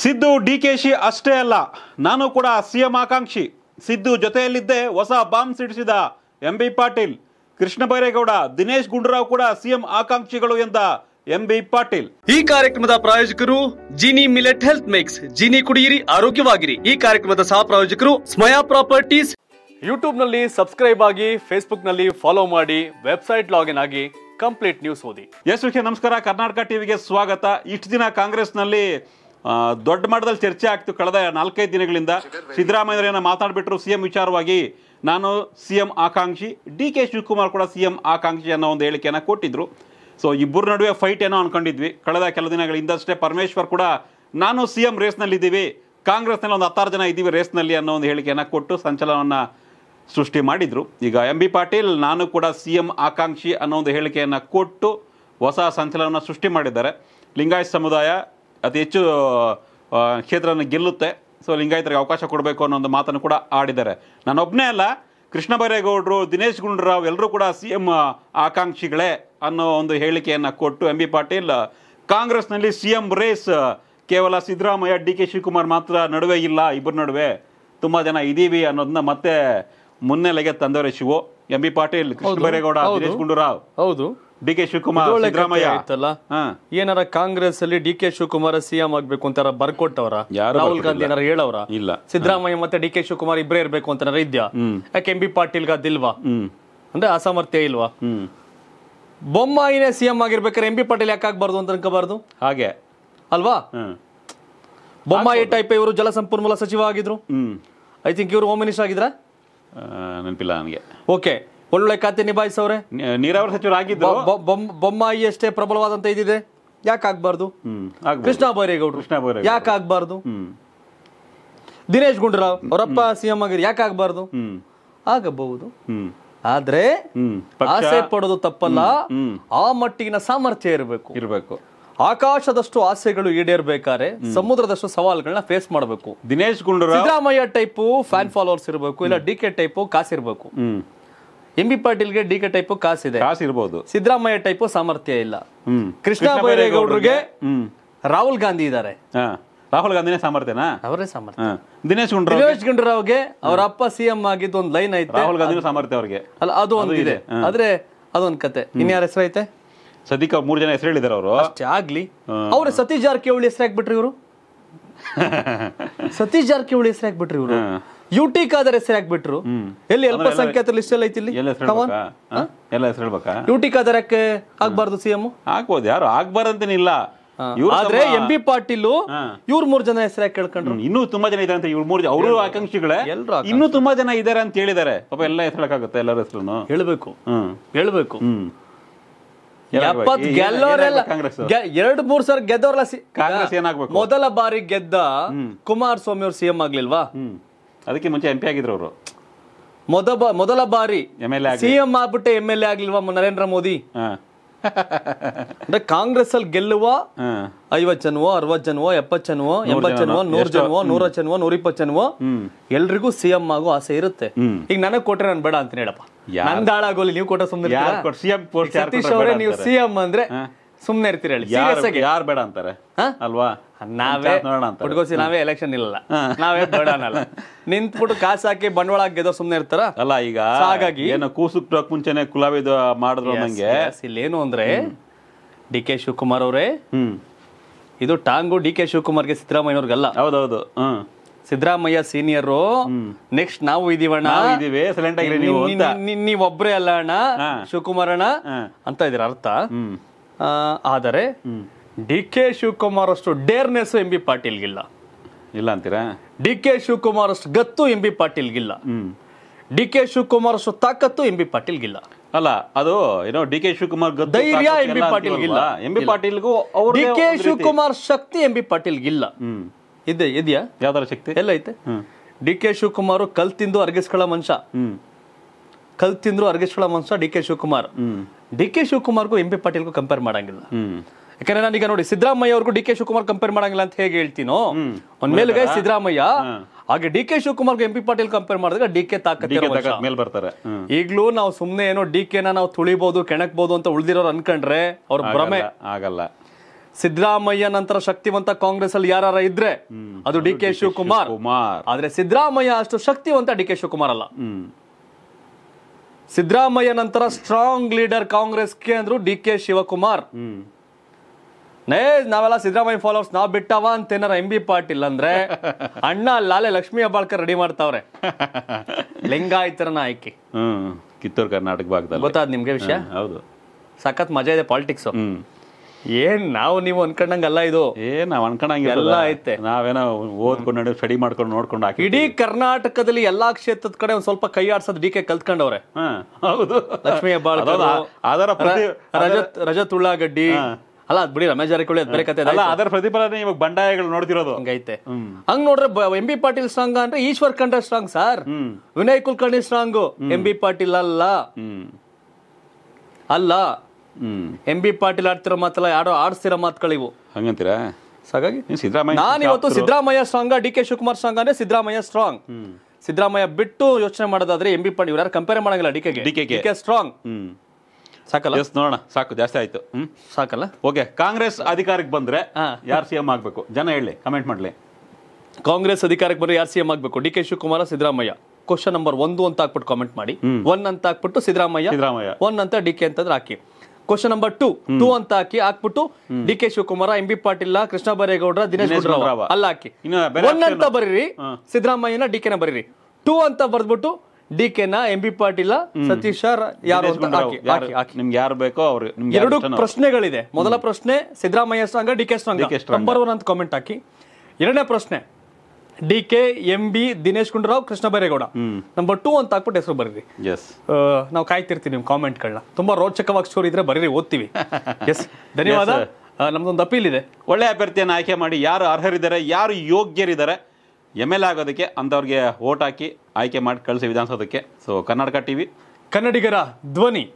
Siddu D K she ಅಷ್ಟೇ ಅಲ್ಲ ನಾನು ಕೂಡ ಸಿಎಂ ಆಕಾಂಕ್ಷಿ ಸಿದ್ದು ಜೊತೆಯಲ್ಲಿದ್ದೇ ಹೊಸ ಬಾಂಬ್ ಸಿಡಿಸಿದ ಎಂ ಬಿ ಪಾಟೀಲ್ ಕೃಷ್ಣ ಬೈರೇಗೌಡ ದಿನೇಶ್ ಗುಂಡೂರಾವ್ ಕೂಡ ಸಿಎಂ ಆಕಾಂಕ್ಷಿಗಳು ಎಂದ ಎಂ ಬಿ ಪಾಟೀಲ್ ಈ ಕಾರ್ಯಕ್ರಮದ ಪ್ರಾಯೋಜಕರು Gini millet health mix Gini ಕುಡಿಯಿರಿ ಆರೋಗ್ಯವಾಗಿರಿ ಈ ಕಾರ್ಯಕ್ರಮದ ಸಹ ಪ್ರಾಯೋಜಕರು ಸ್ಮಯಾ ಪ್ರಾಪರ್ಟೀಸ್ ಯೂಟ್ಯೂಬ್ ನಲ್ಲಿ ಸಬ್ಸ್ಕ್ರೈಬ್ ಆಗಿ ಫೇಸ್ಬುಕ್ ನಲ್ಲಿ ಫಾಲೋ ಮಾಡಿ ವೆಬ್ಸೈಟ್ ಲಾಗಿನ್ ಆಗಿ ಕಂಪ್ಲೀಟ್ ನ್ಯೂಸ್ ಓದಿ ಯಶಸ್ವಿ ನಮಸ್ಕಾರ ಕರ್ನಾಟಕ ಟಿವಿಗೆ ಸ್ವಾಗತ ಇಷ್ಟು ದಿನ ಕಾಂಗ್ರೆಸ್ ನಲ್ಲಿ ದೊಡ್ಡ ಮಟ್ಟದಲ್ಲಿ ಚರ್ಚೆ ಆಗ್ತು ಕಳೆದ ನಾಲ್ಕೈದು ದಿನಗಳಿಂದ ಸಿದ್ದರಾಮಯ್ಯವರೇನ ಮಾತಾಡಿಬಿಟ್ರು ಸಿ ಎಂ ವಿಚಾರವಾಗಿ ನಾನು ಸಿ ಎಂ ಆಕಾಂಕ್ಷಿ ಡಿ ಕೆ ಶಿವಕುಮಾರ್ ಕೂಡ ಸಿ ಎಂ ಆಕಾಂಕ್ಷಿ ಅನ್ನೋ ಒಂದು ಹೇಳಿಕೆಯನ್ನು ಕೊಟ್ಟಿದ್ದರು ಸೊ ಇಬ್ಬರ ನಡುವೆ ಫೈಟ್ ಏನೋ ಅಂದ್ಕೊಂಡಿದ್ವಿ ಕಳೆದ ಕೆಲ ದಿನಗಳಿಂದಷ್ಟೇ ಪರಮೇಶ್ವರ್ ಕೂಡ ನಾನು ಸಿ ಎಂ ರೇಸ್ನಲ್ಲಿದ್ದೀವಿ ಕಾಂಗ್ರೆಸ್ನಲ್ಲಿ ಒಂದು ಹತ್ತಾರು ಜನ ಇದ್ದೀವಿ ರೇಸ್ನಲ್ಲಿ ಅನ್ನೋ ಒಂದು ಹೇಳಿಕೆಯನ್ನು ಕೊಟ್ಟು ಸಂಚಲನವನ್ನು ಸೃಷ್ಟಿ ಮಾಡಿದರು ಈಗ ಎಂ ಬಿ ಪಾಟೀಲ್ ನಾನು ಕೂಡ ಸಿ ಎಂ ಆಕಾಂಕ್ಷಿ ಅನ್ನೋ ಒಂದು ಹೇಳಿಕೆಯನ್ನು ಕೊಟ್ಟು ಹೊಸ ಸಂಚಲನವನ್ನು ಸೃಷ್ಟಿ ಮಾಡಿದ್ದಾರೆ ಲಿಂಗಾಯತ್ ಸಮುದಾಯ ಅತಿ ಹೆಚ್ಚು ಕ್ಷೇತ್ರನ ಗೆಲ್ಲುತ್ತೆ ಸೊ ಲಿಂಗಾಯತರಿಗೆ ಅವಕಾಶ ಕೊಡಬೇಕು ಅನ್ನೋ ಒಂದು ಮಾತನ್ನು ಕೂಡ ಆಡಿದ್ದಾರೆ ನಾನೊಬ್ಬನೇ ಅಲ್ಲ ಕೃಷ್ಣ ಬೈರೇಗೌಡರು ದಿನೇಶ್ ಗುಂಡೂರಾವ್ ಎಲ್ಲರೂ ಕೂಡ ಸಿ ಎಂ ಆಕಾಂಕ್ಷಿಗಳೇ ಅನ್ನೋ ಒಂದು ಹೇಳಿಕೆಯನ್ನು ಕೊಟ್ಟು ಎಂ ಬಿ ಪಾಟೀಲ್ ಕಾಂಗ್ರೆಸ್ನಲ್ಲಿ ಸಿ ಎಂ ರೇಸ್ ಕೇವಲ ಸಿದ್ದರಾಮಯ್ಯ ಡಿ ಕೆ ಶಿವಕುಮಾರ್ ಮಾತ್ರ ನಡುವೆ ಇಲ್ಲ ಇಬ್ಬರ ನಡುವೆ ತುಂಬ ಜನ ಇದ್ದೀವಿ ಅನ್ನೋದನ್ನ ಮತ್ತೆ ಮುನ್ನೆಲೆಗೆ ತಂದವರೆ ಶಿವು ಎಂ ಬಿ ಪಾಟೀಲ್ ಕೃಷ್ಣ ಬೈರೇಗೌಡ ದಿನೇಶ್ ಗುಂಡೂರಾವ್ ಹೌದು ಡಿ ಕೆ ಶಿವಕುಮಾರ್ ಸಿದ್ದರಾಮಯ್ಯ ಏನಾರ ಕಾಂಗ್ರೆಸ್ ಅಲ್ಲಿ ಡಿ ಕೆ ಶಿವಕುಮಾರ್ ಸಿಎಂ ಆಗ್ಬೇಕು ಅಂತಾರ ಬರ್ಕೊಟ್ಟವರ ರಾಹುಲ್ ಗಾಂಧಿ ಏನಾರ ಹೇಳವರ ಇಲ್ಲ ಸಿದ್ದರಾಮಯ್ಯ ಮತ್ತೆ ಡಿ ಕೆ ಶಿವಕುಮಾರ್ ಇಬ್ಬರೇ ಇರ್ಬೇಕು ಅಂತಾರ ಇದ್ಯಾ ಯಾಕೆ ಎಂ ಬಿ ಪಾಟೀಲ್ಗ ಅದಿಲ್ವಾ ಅಂದ್ರೆ ಅಸಾಮರ್ಥ್ಯ ಇಲ್ವಾ ಬೊಮ್ಮಾಯಿನೇ ಸಿಎಂ ಆಗಿರ್ಬೇಕಾದ್ರೆ ಎಂ ಬಿ ಪಾಟೀಲ್ ಯಾಕೆ ಆಗ್ಬಾರ್ದು ಅಂತ ಅನ್ಕೋಬಾರ್ದು ಹಾಗೆ ಅಲ್ವಾ ಬೊಮ್ಮಾಯಿ ಟೈಪ್ ಇವರು ಜಲಸಂಪನ್ಮೂಲ ಸಚಿವ ಆಗಿದ್ರು ಐ ಥಿಂಕ್ ಇವರು ಹೋಮ್ ಮಿನಿಸ್ಟರ್ ಆಗಿದ್ರ ನೆನಪಿಲ್ಲ ನನಗೆ ಓಕೆ ಒಳ್ಳೊಳ್ಳೆ ಖಾತೆ ನಿಭಾಯಿಸವ್ರೆ ನೀರಾವರಿ ಸಚಿವರಾಗಿದ್ದು ಬೊಮ್ಮಾಯಿ ಅಷ್ಟೇ ಪ್ರಬಲವಾದಂತ ಇದಿದೆ ಯಾಕೆ ಆಗ್ಬಾರ್ದು ಕೃಷ್ಣ ಬೈರೇಗೌಡರು ಕೃಷ್ಣ ಬೈರೇಗೌಡ ಯಾಕೆ ಆಗ್ಬಾರ್ದು ದಿನೇಶ್ ಗುಂಡೂರಾವ್ ಅವರಪ್ಪ ಸಿಎಂ ಆಗಿರ್ ಯಾಕೆ ಆಗ್ಬಾರ್ದು ಆಗಬಹುದು ಆದ್ರೆ ಆಸೆ ಪಡೋದು ತಪ್ಪಲ್ಲ ಆ ಮಟ್ಟಿಗಿನ ಸಾಮರ್ಥ್ಯ ಇರಬೇಕು ಇರಬೇಕು ಆಕಾಶದಷ್ಟು ಆಸೆಗಳು ಈಡೇರ್ಬೇಕಾರೆ ಸಮುದ್ರದಷ್ಟು ಸವಾಲುಗಳನ್ನ ಫೇಸ್ ಮಾಡಬೇಕು Dinesh Gundurao Siddaramaiah type fan followers ಇರಬೇಕು ಇಲ್ಲ ಡಿ ಕೆ ಟೈಪ್ ಕಾಸಿರ್ಬೇಕು ಎಂ ಬಿ ಪಾಟೀಲ್ಗೆ ಡಿ ಕೆ ಟೈಪ್ ಕಾಸಿದೆ ಕಾಸು ಸಿದ್ದರಾಮಯ್ಯ ಟೈಪ್ ಸಾಮರ್ಥ್ಯ ಇಲ್ಲ ಕೃಷ್ಣ ಬೈರೇಗೌಡರಿಗೆ ರಾಹುಲ್ ಗಾಂಧಿ ಇದ್ದಾರೆ ರಾಹುಲ್ ಗಾಂಧಿನೇ ಸಾಮರ್ಥ್ಯನಾ ಅವರೇ ಸಾಮರ್ಥ್ಯ ದಿನೇಶ್ ಗುಂಡೂರಾವ್ ದಿನೇಶ್ ಅವರ ಅಪ್ಪ ಸಿಎಂ ಆಗಿದ್ದು ಒಂದು ಲೈನ್ ಐತೆ ರಾಹುಲ್ ಗಾಂಧಿ ಸಾಮರ್ಥ್ಯ ಅವ್ರಿಗೆ ಅಲ್ಲ ಅದು ಒಂದು ಇದೆ ಆದ್ರೆ ಅದೊಂದು ಕತೆ ಇನ್ಯಾರ ಹೆಸರು ಐತೆ ಸದ್ಯಕ್ಕೆ ಮೂರು ಜನ ಹೆಸರು ಹೇಳಿದಾರೆ ಅವರು ಆಗ್ಲಿ ಅವ್ರ ಸತೀಶ್ ಜಾರಕಿಹೊಳಿ ಹೆಸರು ಹಾಕ್ಬಿಟ್ರಿ ಇವರು ಸತೀಶ್ ಜಾರಕಿಹೊಳಿ ಹೆಸರು ಹಾಕ್ಬಿಟ್ರಿ ಇವರು ಯುಟಿಕ್ ಖಾದರ್ ಹೆಸರು ಹಾಕ್ಬಿಟ್ರು ಎಲ್ಲಿ ಅಲ್ಪಸಂಖ್ಯಾತ ಲಿಸ್ಟ್ ಎಲ್ಲ ಐತಿ ಇಲ್ಲಿ ಎಲ್ಲ ಹೆಸರು ಹೇಳ್ಬೇಕಾ ಯಾಕೆ ಆಗ್ಬಾರ್ದು ಸಿಎಂ ಆಗ್ಬೋದು ಯಾರು ಆಗ್ಬಾರ್ದಂತೇನಿಲ್ಲ ಆದ್ರೆ ಎಂ ಬಿ ಪಾಟೀಲ್ ಇವ್ರ ಮೂರ್ ಜನ ಹೆಸರು ಕೇಳ್ಕೊಂಡ್ರು ಇನ್ನೂ ತುಂಬಾ ಜನ ಇದಾರೆ ಇವ್ರ ಮೂರ್ ಅವರು ಆಕಾಂಕ್ಷಿಗಳೇ ಇನ್ನೂ ತುಂಬಾ ಜನ ಇದಾರೆ ಅಂತ ಹೇಳಿದ್ದಾರೆ ಪಾಪ ಎಲ್ಲ ಹೆಸರಾಗುತ್ತೆ ಎಲ್ಲರ ಹೆಸರು ಹೇಳ್ಬೇಕು ಹೇಳ್ಬೇಕು ಎರಡ್ ಮೂರ್ ಸಾವಿರ ಗೆದ್ದವ್ರಲ್ಲ ಕಾಂಗ್ರೆಸ್ ಮೊದಲ ಬಾರಿ ಗೆದ್ದ ಕುಮಾರಸ್ವಾಮಿ ಅವ್ರ ಸಿಎಂ ಆಗ್ಲಿಲ್ವಾ ಅದಕ್ಕೆ ಮುಂಚೆ ಎಂ ಪಿ ಆಗಿದ್ರು ಅವರು ಮೊದಲ ಬಾರಿ ಎಂ ಎಲ್ ಸಿಎಂ ಆಗ್ಬಿಟ್ಟೆ ಎಮ್ ಎಲ್ ಎ ಆಗ್ಲಿಲ್ವಾ ನರೇಂದ್ರ ಮೋದಿ ಅಂದ್ರೆ ಕಾಂಗ್ರೆಸ್ ಅಲ್ಲಿ ಗೆಲ್ಲುವ ಐವತ್ ಜನವೋ ಅರವತ್ ಜನವೋ ಎಪ್ಪತ್ ಜನವೋ ಎಂಬತ್ ಜನವೋ ನೂರ್ ಜನವೋ ನೂರ ಜನವೋ ನೂರ ಇಪ್ಪತ್ ಜನವೋ ಎಲ್ರಿಗೂ ಸಿಎಂ ಆಗೋ ಆಸೆ ಇರುತ್ತೆ ಈಗ ನನಗ್ ಕೊಟ್ರೆ ನಾನು ಬೇಡ ಅಂತ ಹೇಳಪ್ಪ ಹಾಳಾಗೋಲಿ ನೀವು ಕೊಟ್ಟ ಸುಮ್ಮನೆ ಸಿಎಂ ಸತೀಶ್ ಅವರೇ ನೀವು ಸಿಎಂ ಅಂದ್ರೆ ಸುಮ್ನೆ ಇರ್ತೀರ ಹೇಳಿ ಯಾರು ಬೇಡ ಅಂತಾರೆ ಅಲ್ವಾ ನಾವೇ ಹುಡುಗೋಸಿ ನಾವೇ ಎಲೆಕ್ಷನ್ ಇಲ್ಲ ನಾವೇ ಬೇಡನಲ್ಲ ನಿಂತ್ಬಿಟ್ಟು ಕಾಸು ಹಾಕಿ ಬಂಡವಾಳ ಗೆದೋ ಸುಮ್ಮನೆ ಇರ್ತಾರ ಅಲ್ಲ ಈಗ ಹಾಗಾಗಿ ಏನು ಕೂಸು ಮುಂಚೆನೆ ಕುಲಾವಿದ ಮಾಡಿದ್ರು ನಂಗೆ ಇಲ್ಲೇನು ಅಂದ್ರೆ ಡಿ ಕೆ ಶಿವಕುಮಾರ್ ಅವರೇ ಇದು ಟಾಂಗು ಡಿ ಕೆ ಶಿವಕುಮಾರ್ಗೆ ಸಿದ್ದರಾಮಯ್ಯವ್ರಿಗಲ್ಲ ಹೌದೌದು ಹ್ಮ್ ಸಿದ್ದರಾಮಯ್ಯ ಸೀನಿಯರ್ ನೆಕ್ಸ್ಟ್ ನಾವು ಇದೀವಣ್ಣ ಇದೀವಿ ಸೈಲೆಂಟ್ ಆಗಿರಿ ನೀವು ಒಬ್ರೇ ಅಲ್ಲ ಅಣ್ಣ ಶಿವಕುಮಾರ್ ಅಣ್ಣ ಅಂತ ಇದೀರ ಅರ್ಥ ಆದರೆ ಡಿ ಕೆ ಶಿವಕುಮಾರ್ ಅಷ್ಟು ಡೇರ್ನೆಸ್ ಎಂ ಬಿ ಪಾಟೀಲ್ಗಿಲ್ಲ ಇಲ್ಲ ಅಂತೀರಾ ಡಿ ಕೆ ಶಿವಕುಮಾರ್ ಅಷ್ಟು ಗತ್ತು ಎಂ ಬಿ ಪಾಟೀಲ್ಗಿಲ್ಲ ಡಿ ಕೆ ಶಿವಕುಮಾರ್ ಅಷ್ಟು ತಾಕತ್ತು ಎಂ ಬಿ ಪಾಟೀಲ್ಗಿಲ್ಲ ಅಲ್ಲ ಅದು ಏನೋ ಡಿ ಕೆ ಶಿವಕುಮಾರ್ ಧೈರ್ಯ ಎಂ ಬಿ ಪಾಟೀಲ್ಗಿಲ್ಲ ಎಂ ಬಿ ಪಾಟೀಲ್ಗೂ ಅವರು ಡಿ ಕೆ ಶಿವಕುಮಾರ್ ಶಕ್ತಿ ಎಂ ಬಿ ಪಾಟೀಲ್ಗಿಲ್ಲ ಇದೆ ಇದೆಯಾ ಯಾವ್ದಾರ ಶಕ್ತಿ ಎಲ್ಲ ಐತೆ ಡಿ ಕೆ ಶಿವಕುಮಾರ್ ಕಲ್ತಿಂದು ಅರ್ಗಿಸ್ಕೊಳ್ಳೋ ಮನುಷ್ಯ ಕಲ್ತಿಂದ್ರು ಅರ್ಗಿಸ್ಕೊಳ್ಳೋ ಮನುಷ್ಯ D K Shivakumar D K ಶಿವಕುಮಾರ್ಗೂ ಎಂ ಬಿ ಪಾಟೀಲ್ಗೂ ಕಂಪೇರ್ ಮಾಡಂಗಿಲ್ಲ ಯಾಕಂದ್ರೆ ನಾನೀಗ ನೋಡಿ ಸಿದ್ದರಾಮಯ್ಯ ಅವ್ರಿಗೂ ಡಿ ಕೆ ಶಿವಕುಮಾರ್ ಕಂಪೇರ್ ಮಾಡಂಗಿಲ್ಲ ಅಂತ ಹೇಗೆ ಹೇಳ್ತೀನೋ ಒಂದ್ ಮೇಲ್ಗೈ ಸಿದ್ದರಾಮಯ್ಯ ಹಾಗೆ D K Shivakumar M P Patil compare ಮಾಡಿದಾಗ ಡಿ ಕೆ ಮೇಲೆ ಬರ್ತಾರೆ ಈಗಲೂ ನಾವು ಸುಮ್ಮನೆ ಏನೋ ಡಿ ಕೆನ ನಾವು ತುಳಿಬಹುದು ಕೆಣಕ್ಬಹುದು ಅಂತ ಉಳಿದಿರೋರು ಅನ್ಕೊಂಡ್ರೆ ಅವ್ರ ಭ್ರಮೆ ಆಗಲ್ಲ ಸಿದ್ದರಾಮಯ್ಯ ನಂತರ ಶಕ್ತಿವಂತ ಕಾಂಗ್ರೆಸ್ ಅಲ್ಲಿ ಯಾರ ಇದ್ರೆ ಅದು ಡಿ ಕೆ ಶಿವಕುಮಾರ್ ಆದ್ರೆ ಸಿದ್ದರಾಮಯ್ಯ ಅಷ್ಟು ಶಕ್ತಿವಂತ ಡಿ ಕೆ ಶಿವಕುಮಾರ್ ಅಲ್ಲ ಸಿದ್ದರಾಮಯ್ಯ ನಂತರ ಸ್ಟ್ರಾಂಗ್ ಲೀಡರ್ ಕಾಂಗ್ರೆಸ್ ಅಂದ್ರು ಡಿ ಕೆ ಶಿವಕುಮಾರ್ ನೇ ನಾವೆಲ್ಲ ಸಿದ್ದರಾಮಯ್ಯ ಫಾಲೋವರ್ಸ್ ನಾವು ಬಿಟ್ಟವ ಅಂತ ಏನಾರ ಎಂ ಬಿ ಪಾಟೀಲ್ ಅಂದ್ರೆ ಅಣ್ಣ ಲಾಲೆ ಲಕ್ಷ್ಮೀ ಹಬ್ಬಾಳ್ಕರ್ ರೆಡಿ ಮಾಡ್ತಾವ್ರೆ ಲಿಂಗಾಯತರ ಆಯ್ಕೆ ಹ್ಮ್ ಕಿತ್ತೂರು ಕರ್ನಾಟಕ ಭಾಗದಲ್ಲಿ ಗೊತ್ತಾದ್ ನಿಮ್ಗೆ ವಿಷಯ ಹೌದು ಸಖತ್ ಮಜಾ ಇದೆ ಪಾಲಿಟಿಕ್ಸ್ ಏನ್ ನಾವು ನೀವು ಅನ್ಕೊಂಡಂಗಲ್ಲ ಇದು ಏನ್ ನಾವ್ ಅನ್ಕೊಂಡಂಗ ಎಲ್ಲ ಐತೆ ನಾವೇನೋ ಓದ್ಕೊಂಡು ಸ್ಟಡಿ ಮಾಡ್ಕೊಂಡು ನೋಡ್ಕೊಂಡು ಹಾಕಿ ಇಡೀ ಕರ್ನಾಟಕದಲ್ಲಿ ಎಲ್ಲಾ ಕ್ಷೇತ್ರದ ಕಡೆ ಒಂದ್ ಸ್ವಲ್ಪ ಕೈ ಆಡ್ಸೋದ್ ಡಿ ಕೆ ಕಲ್ತ್ಕೊಂಡವ್ರೆ ಹೌದು ಲಕ್ಷ್ಮೀ ಹೆಬ್ಬಾಳ್ಕರ್ ರಜತ್ ರಜತ್ ಉಳ್ಳಾಗಡ್ಡಿ ಅಲ್ಲ ಅದ್ ಬಿಡಿ ರಮೇಶ್ ಜಾರಕಿಹೊಳಿ ಅದ್ ಬೇರೆ ಕತೆ ಅಲ್ಲ ಅದರ ಪ್ರತಿಫಲನೇ ಇವಾಗ ಬಂಡಾಯಗಳು ನೋಡ್ತಿರೋದು ಹಂಗೈತೆ ಹಂಗ್ ನೋಡ್ರೆ ಎಂ ಬಿ ಪಾಟೀಲ್ ಸ್ಟ್ರಾಂಗ್ ಅಂದ್ರೆ Eshwar Khandre strong sir Vinay Kulkarni strong M B Patil ಅಲ್ಲ ಅಲ್ಲ ಎಂ ಬಿ ಪಾಟೀಲ್ ಆಡ್ತಿರೋ ಮಾತಲ್ಲ ಯಾರೋ ಆಡ್ಸ್ತಿರೋ ಮಾತುಗಳಿವು ಹಂಗಂತೀರಾ ಹಾಗಾಗಿ ನಾನು ಇವತ್ತು Siddaramaiah strong D K Shivakumar strong ಅಂದ್ರೆ ಸಿದ್ದರಾಮಯ್ಯ ಸ್ಟ್ರಾಂಗ್ ಸಿದ್ದರಾಮಯ್ಯ ಬಿಟ್ಟು ಯೋಚನೆ ಮಾಡೋದಾದ್ರೆ ಎಂ ಬಿ ಪಾಟೀಲ್ ಇವ್ರು ಯಾರು ಕಂಪೇರ್ ಮಾಡಂಗಿಲ್ಲ ಡಿ ಕೆ ಸ್ಟ್ರಾಂಗ್ ಸಾಕಲ್ಲ ನೋಡೋಣ ಸಾಕು ಜಾಸ್ತಿ ಆಯ್ತು ಸಾಕಲ್ಲ ಓಕೆ ಕಾಂಗ್ರೆಸ್ ಅಧಿಕಾರಕ್ಕೆ ಬಂದ್ರೆ ಯಾರು ಸಿಎಂ ಆಗ್ಬೇಕು ಜನ ಹೇಳಿ ಕಮೆಂಟ್ ಮಾಡ್ಲಿ ಕಾಂಗ್ರೆಸ್ ಅಧಿಕಾರಕ್ಕೆ ಬಂದ್ರೆ ಯಾರು ಸಿಎಂ ಆಗ್ಬೇಕು D K Shivakumara Siddaramaiah question number ಒಂದು ಅಂತ ಹಾಕ್ಬಿಟ್ಟು ಕಾಮೆಂಟ್ ಮಾಡಿ ಒನ್ ಅಂತ ಹಾಕ್ಬಿಟ್ಟು ಸಿದ್ದರಾಮಯ್ಯ ಸಿದ್ದರಾಮಯ್ಯ ಒನ್ ಅಂತ ಡಿ ಕೆ ಅಂತಂದ್ರೆ ಹಾಕಿ ಕ್ವಶನ್ ನಂಬರ್ ಟು ಟೂ ಅಂತ ಹಾಕಿ ಹಾಕ್ಬಿಟ್ಟು D K Shivakumara M B Patil Krishna Byregowda Dinesh ಅಲ್ಲ ಹಾಕಿ ಒನ್ ಅಂತ ಬರೀರಿ ಸಿದ್ದರಾಮಯ್ಯನ ಡಿ ಕೆನ ಬರೀರಿ ಟೂ ಅಂತ ಬರೆದ್ಬಿಟ್ಟು ಡಿ ಕೆನ ಎಂ ಬಿ ಪಾಟೀಲ ಸತೀಶ್ ಯಾರು ನಿಮ್ಗೆ ಯಾರು ಬೇಕೋ ಅವ್ರು ಎರಡು ಪ್ರಶ್ನೆಗಳಿದೆ ಮೊದಲ ಪ್ರಶ್ನೆ Siddaramaiah strong D K strong number one ಅಂತ ಕಾಮೆಂಟ್ ಹಾಕಿ ಎರಡನೇ ಪ್ರಶ್ನೆ D K M B Dinesh Gundurao Krishna Byregowda number two ಅಂತ ಹಾಕ್ಬಿಟ್ಟು ಹೆಸರು ಬರೀರಿ ನಾವು ಕಾಯ್ತಿರ್ತೀವಿ ನಿಮ್ಮ ಕಾಮೆಂಟ್ಗಳನ್ನ ತುಂಬಾ ರೋಚಕವಾಗಿ ಸ್ಟೋರಿ ಇದ್ರೆ ಬರೀರಿ ಓದ್ತೀವಿ ಎಸ್ ಧನ್ಯವಾದ ನಮ್ದೊಂದು ಅಪೀಲ್ ಇದೆ ಒಳ್ಳೆ ಅಭ್ಯರ್ಥಿಯನ್ನು ಆಯ್ಕೆ ಮಾಡಿ ಯಾರು ಅರ್ಹರಿದ್ದಾರೆ ಯಾರು ಯೋಗ್ಯರಿದ್ದಾರೆ ಎಮ್ ಎಲ್ ಆಗೋದಕ್ಕೆ ಅಂಥವ್ರಿಗೆ ಓಟ್ ಹಾಕಿ ಆಯ್ಕೆ ಮಾಡಿ ಕಳಿಸಿ ವಿಧಾನಸೌಧಕ್ಕೆ ಸೊ ಕರ್ನಾಟಕ ಟಿ ವಿ ಕನ್ನಡಿಗರ ಧ್ವನಿ